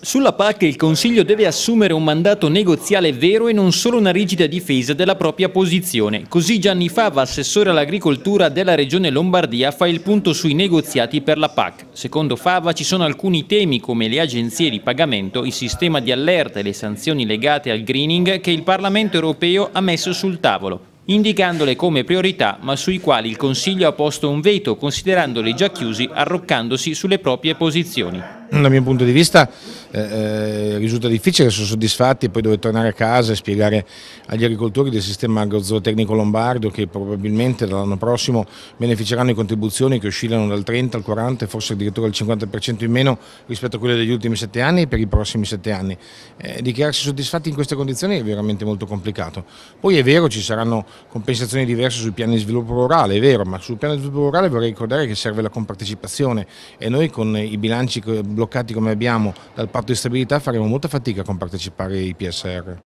Sulla PAC il Consiglio deve assumere un mandato negoziale vero e non solo una rigida difesa della propria posizione. Così Gianni Fava, assessore all'agricoltura della regione Lombardia, fa il punto sui negoziati per la PAC. Secondo Fava ci sono alcuni temi come le agenzie di pagamento, il sistema di allerta e le sanzioni legate al greening che il Parlamento europeo ha messo sul tavolo indicandole come priorità ma sui quali il Consiglio ha posto un veto considerandoli già chiusi arroccandosi sulle proprie posizioni dal mio punto di vista eh, eh, risulta difficile, essere soddisfatti e poi dover tornare a casa e spiegare agli agricoltori del sistema agrozootecnico lombardo che probabilmente dall'anno prossimo beneficeranno di contribuzioni che oscillano dal 30 al 40 e forse addirittura al 50% in meno rispetto a quelle degli ultimi sette anni e per i prossimi sette anni. Eh, dichiararsi soddisfatti in queste condizioni è veramente molto complicato. Poi è vero ci saranno compensazioni diverse sul piano di sviluppo rurale, è vero, ma sul piano di sviluppo rurale vorrei ricordare che serve la compartecipazione e noi con i bilanci bloccati come abbiamo dal patto di stabilità faremo molta fatica a compartecipare ai PSR.